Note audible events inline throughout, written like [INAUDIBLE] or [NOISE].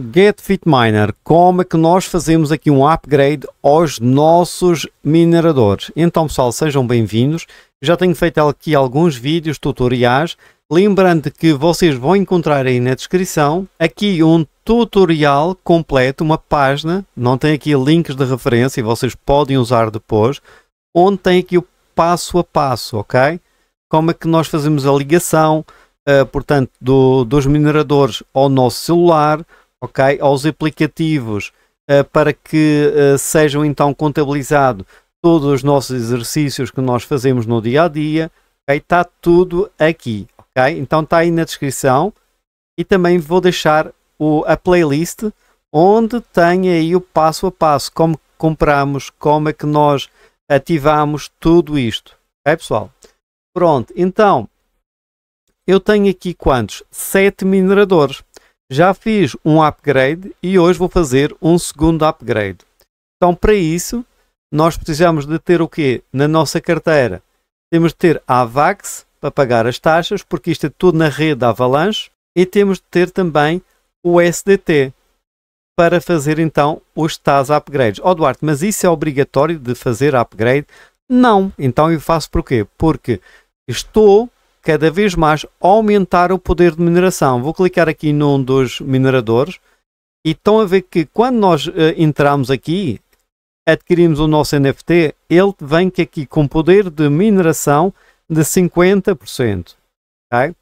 GetFitMiner, como é que nós fazemos aqui um upgrade aos nossos mineradores? Então pessoal, sejam bem-vindos. Já tenho feito aqui alguns vídeos tutoriais. Lembrando que vocês vão encontrar aí na descrição aqui um tutorial completo, uma página, não tem aqui links de referência e vocês podem usar depois, onde tem aqui o passo a passo, ok? Como é que nós fazemos a ligação, uh, portanto, do, dos mineradores ao nosso celular, ok, aos aplicativos uh, para que uh, sejam então contabilizados todos os nossos exercícios que nós fazemos no dia a dia, okay? está tudo aqui, ok? Então está aí na descrição e também vou deixar o, a playlist onde tem aí o passo a passo, como compramos, como é que nós ativamos tudo isto, ok pessoal? Pronto, então eu tenho aqui quantos? Sete mineradores. Já fiz um upgrade e hoje vou fazer um segundo upgrade. Então, para isso, nós precisamos de ter o quê? Na nossa carteira. Temos de ter a AVAX para pagar as taxas, porque isto é tudo na rede Avalanche. E temos de ter também o SDT para fazer então os TAS upgrades. Oh Duarte, mas isso é obrigatório de fazer upgrade? Não. Então eu faço por quê? Porque estou cada vez mais aumentar o poder de mineração. Vou clicar aqui num dos mineradores e estão a ver que quando nós uh, entramos aqui, adquirimos o nosso NFT, ele vem aqui com poder de mineração de 50%. Okay?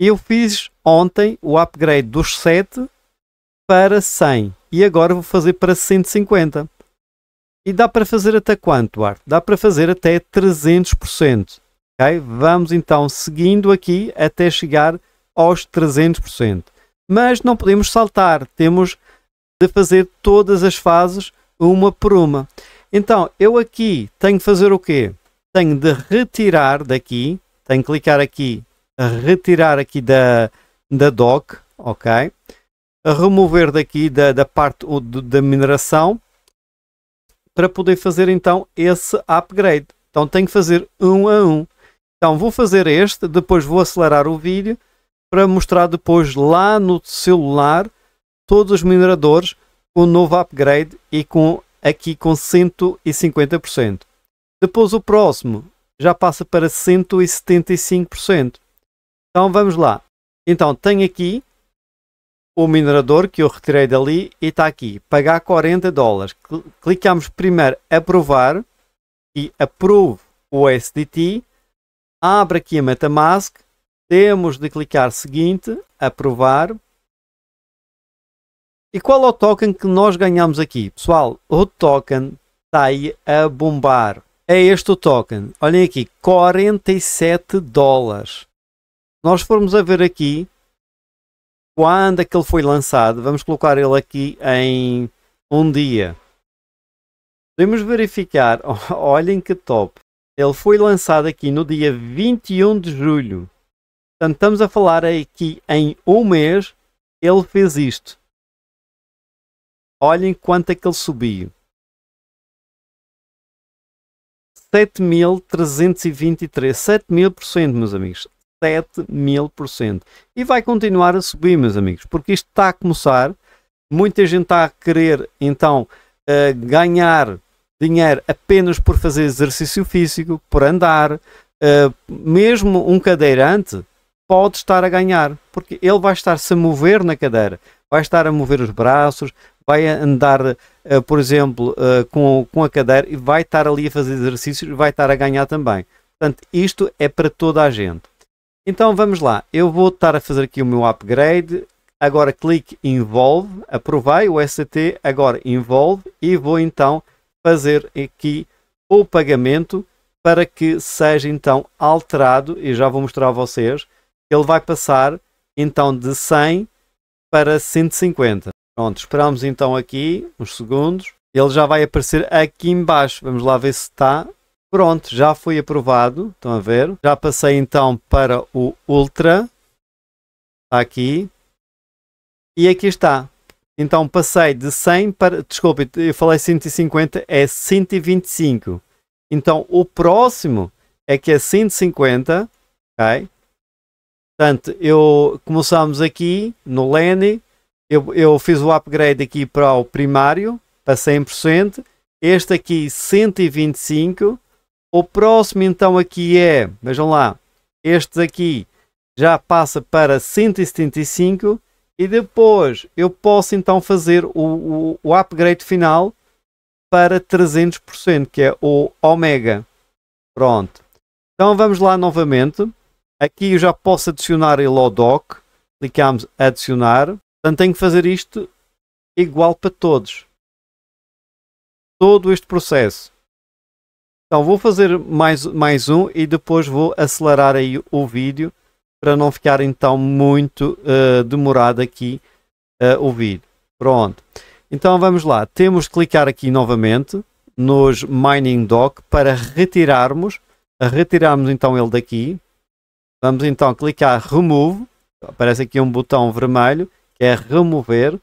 Eu fiz ontem o upgrade dos 7 para 100 e agora vou fazer para 150. E dá para fazer até quanto, Art? Dá para fazer até 300%. Okay? Vamos então seguindo aqui até chegar aos 300%. Mas não podemos saltar, temos de fazer todas as fases uma por uma. Então, eu aqui tenho que fazer o quê? Tenho de retirar daqui, tenho que clicar aqui, retirar aqui da, da dock, ok? Remover daqui da, da parte da mineração para poder fazer então esse upgrade. Então tenho que fazer um a um. Então vou fazer este, depois vou acelerar o vídeo para mostrar depois lá no celular todos os mineradores com o novo upgrade e com aqui com 150%. Depois o próximo já passa para 175%. Então vamos lá. Então tem aqui o minerador que eu retirei dali e está aqui. Pagar 40 dólares. Clicamos primeiro aprovar e aprove o SDT abre aqui a MetaMask, temos de clicar seguinte, aprovar. E qual é o token que nós ganhamos aqui? Pessoal, o token está aí a bombar. É este o token. Olhem aqui, 47 dólares. Nós formos a ver aqui quando é que ele foi lançado. Vamos colocar ele aqui em um dia. Podemos verificar. [LAUGHS] Olhem que top. Ele foi lançado aqui no dia 21 de julho. Portanto, estamos a falar aqui em um mês. Ele fez isto. Olhem quanto é que ele subiu. 7.323. 7.000%, meus amigos. 7.000%. E vai continuar a subir, meus amigos, porque isto está a começar. Muita gente está a querer, então, uh, ganhar dinheiro apenas por fazer exercício físico, por andar, uh, mesmo um cadeirante pode estar a ganhar, porque ele vai estar -se a mover na cadeira, vai estar a mover os braços, vai andar, uh, por exemplo, uh, com, com a cadeira e vai estar ali a fazer exercícios e vai estar a ganhar também. Portanto, isto é para toda a gente. Então vamos lá, eu vou estar a fazer aqui o meu upgrade. Agora clique em envolve, aprovei o ST, agora envolve e vou então fazer aqui o pagamento para que seja então alterado, e já vou mostrar a vocês, ele vai passar então de 100 para 150. Pronto, esperamos então aqui uns segundos. Ele já vai aparecer aqui embaixo. Vamos lá ver se está. Pronto, já foi aprovado. Estão a ver? Já passei então para o Ultra. aqui. E aqui está. Então passei de 100 para. Desculpe, eu falei 150, é 125. Então o próximo é que é 150, ok? Portanto, eu começamos aqui no Lenny, eu, eu fiz o upgrade aqui para o primário, para 100%, este aqui 125, o próximo então aqui é, vejam lá, este aqui já passa para 175 e depois eu posso então fazer o, o, o upgrade final para 300%, que é o Omega. Pronto. Então vamos lá novamente. Aqui eu já posso adicionar ele ao dock. Clicamos adicionar. Portanto, tenho que fazer isto igual para todos. Todo este processo. Então vou fazer mais, mais um e depois vou acelerar aí o vídeo para não ficar então muito uh, demorado aqui a ouvir. Pronto. Então vamos lá. Temos que clicar aqui novamente nos Mining Dock para retirarmos. Retirarmos então ele daqui. Vamos então clicar Remove. Aparece aqui um botão vermelho que é remover.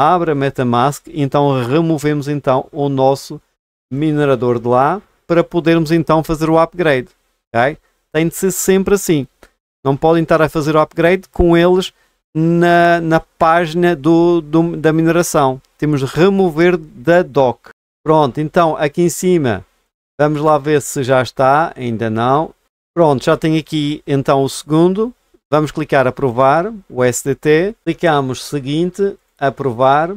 Abra MetaMask e então removemos então o nosso minerador de lá para podermos então fazer o upgrade. Okay? Tem de ser sempre assim. Não podem estar a fazer o upgrade com eles na, na página do, do, da mineração. Temos remover da dock. Pronto, então aqui em cima vamos lá ver se já está. Ainda não. Pronto, já tem aqui então o segundo. Vamos clicar aprovar, o SDT. Clicamos seguinte, aprovar.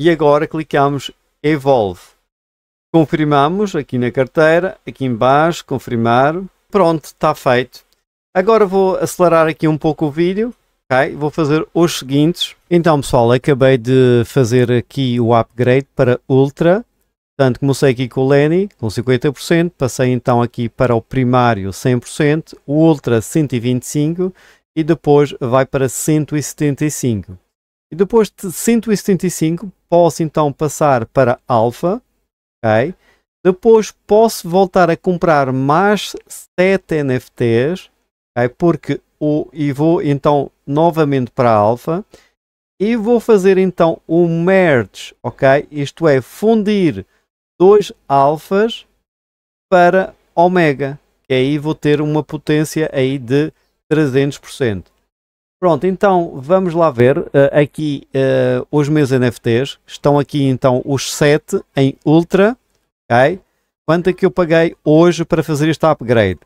E agora clicamos evolve. Confirmamos aqui na carteira, aqui embaixo, confirmar. Pronto, está feito. Agora vou acelerar aqui um pouco o vídeo. Okay, vou fazer os seguintes. Então, pessoal, acabei de fazer aqui o upgrade para Ultra. Portanto, comecei aqui com o Lenny, com 50%. Passei então aqui para o primário, 100%. O Ultra, 125%. E depois vai para 175%. E depois de 175%, posso então passar para Alpha. Okay? Depois posso voltar a comprar mais 7 NFTs Okay? Porque o, e vou então novamente para a alfa e vou fazer então o merge, ok? Isto é, fundir dois alfas para ômega, que aí vou ter uma potência aí de 300%. Pronto, então vamos lá ver uh, aqui uh, os meus NFTs. Estão aqui então os 7 em Ultra, ok? Quanto é que eu paguei hoje para fazer este upgrade?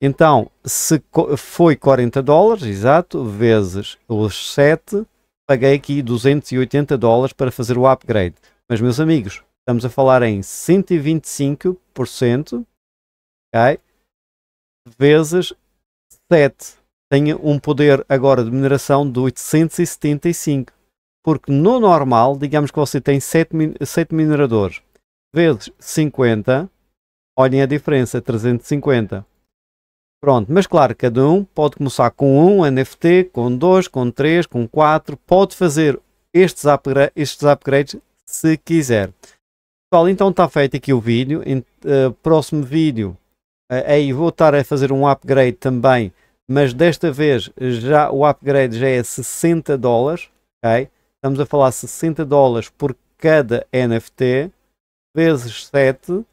Então, se foi 40 dólares, exato, vezes os 7, paguei aqui 280 dólares para fazer o upgrade. Mas, meus amigos, estamos a falar em 125%, ok? Vezes 7. Tenho um poder agora de mineração de 875. Porque no normal, digamos que você tem 7, 7 mineradores. Vezes 50, olhem a diferença, 350. Pronto, mas claro, cada um pode começar com um NFT, com dois, com três, com quatro, pode fazer estes, upgra estes upgrades se quiser. Pessoal, então está feito aqui o vídeo. Em, uh, próximo vídeo, uh, aí vou estar a fazer um upgrade também, mas desta vez já o upgrade já é 60 dólares, ok? Estamos a falar 60 dólares por cada NFT, vezes 7,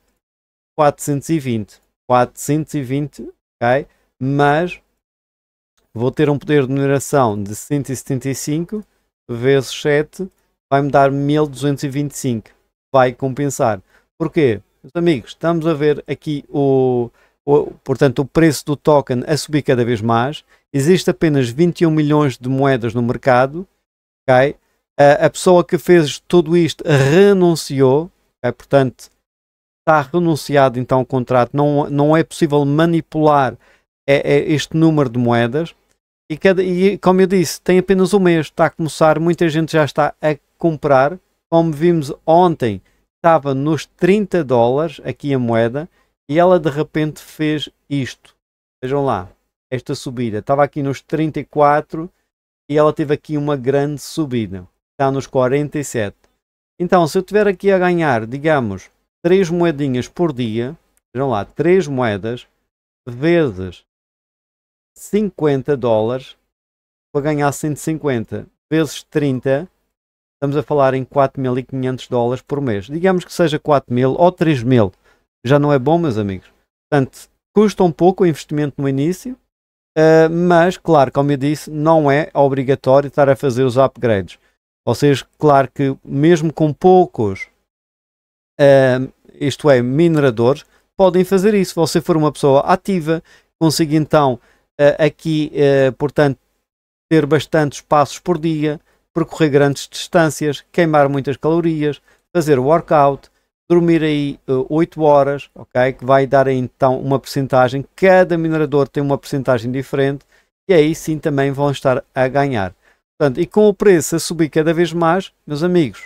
420. 420 mas vou ter um poder de mineração de 175 vezes 7 vai-me dar 1225. Vai compensar. porque Meus amigos, estamos a ver aqui o, o, portanto, o preço do token a subir cada vez mais. Existe apenas 21 milhões de moedas no mercado. Okay? A, a pessoa que fez tudo isto renunciou. Okay? Portanto, está renunciado então o contrato, não, não é possível manipular é, é este número de moedas. E, cada, e como eu disse, tem apenas um mês, está a começar, muita gente já está a comprar. Como vimos ontem, estava nos 30 dólares aqui a moeda e ela de repente fez isto. Vejam lá, esta subida. Estava aqui nos 34 e ela teve aqui uma grande subida. Está nos 47. Então, se eu tiver aqui a ganhar, digamos, 3 moedinhas por dia, vejam lá, 3 moedas vezes 50 dólares para ganhar 150 vezes 30, estamos a falar em 4.500 dólares por mês. Digamos que seja 4.000 ou 3.000, já não é bom, meus amigos. Portanto, custa um pouco o investimento no início, uh, mas, claro, como eu disse, não é obrigatório estar a fazer os upgrades. Ou seja, claro que mesmo com poucos uh, isto é, mineradores, podem fazer isso. você for uma pessoa ativa, consiga então uh, aqui, uh, portanto, ter bastantes passos por dia, percorrer grandes distâncias, queimar muitas calorias, fazer workout, dormir aí uh, ah, 8 horas, ok? Que vai dar aí, então uma percentagem. Cada minerador tem uma percentagem diferente e aí sim também vão estar a ganhar. Portanto, e com o preço a subir cada vez mais, meus amigos,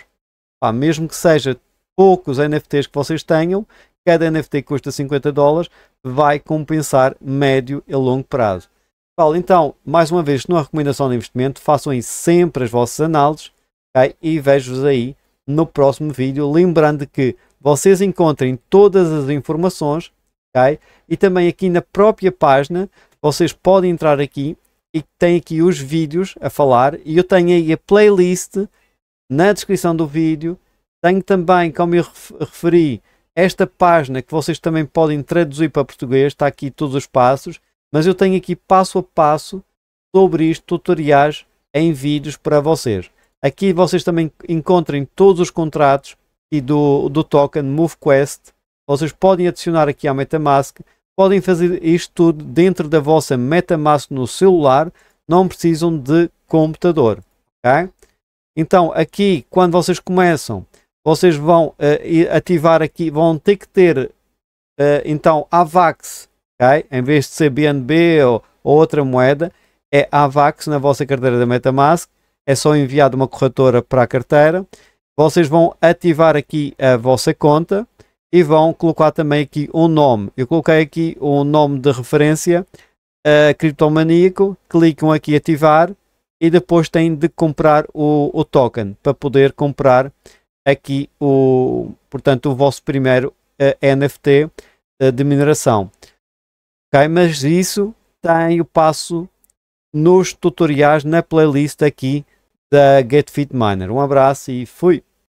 pá, mesmo que seja poucos NFTs que vocês tenham, cada NFT que custa 50 dólares vai compensar médio e longo prazo. Paulo, então, mais uma vez, é recomendação de investimento, façam sempre as vossas análises okay? e vejo-vos aí no próximo vídeo. Lembrando que vocês encontrem todas as informações okay? e também aqui na própria página vocês podem entrar aqui e tem aqui os vídeos a falar e eu tenho aí a playlist na descrição do vídeo tenho também, como eu referi, esta página que vocês também podem traduzir para português, está aqui todos os passos, mas eu tenho aqui passo a passo sobre isto, tutoriais em vídeos para vocês. Aqui vocês também encontrem todos os contratos e do, do token MoveQuest. Vocês podem adicionar aqui à MetaMask, podem fazer isto tudo dentro da vossa MetaMask no celular, não precisam de computador. Okay? Então aqui, quando vocês começam, vocês vão uh, ativar aqui, vão ter que ter uh, então AVAX, okay? em vez de ser BNB ou, ou, outra moeda, é AVAX na vossa carteira da Metamask, é só enviar uma corretora para a carteira, vocês vão ativar aqui a vossa conta e vão colocar também aqui um nome, eu coloquei aqui um nome de referência, uh, criptomaníaco, clicam aqui ativar e depois têm de comprar o, o token para poder comprar aqui é o, portanto, o vosso primeiro uh, eh, NFT uh, eh, de mineração. Ok, mas isso tem o passo nos tutoriais na playlist aqui da Get Fit Miner. Um abraço e fui!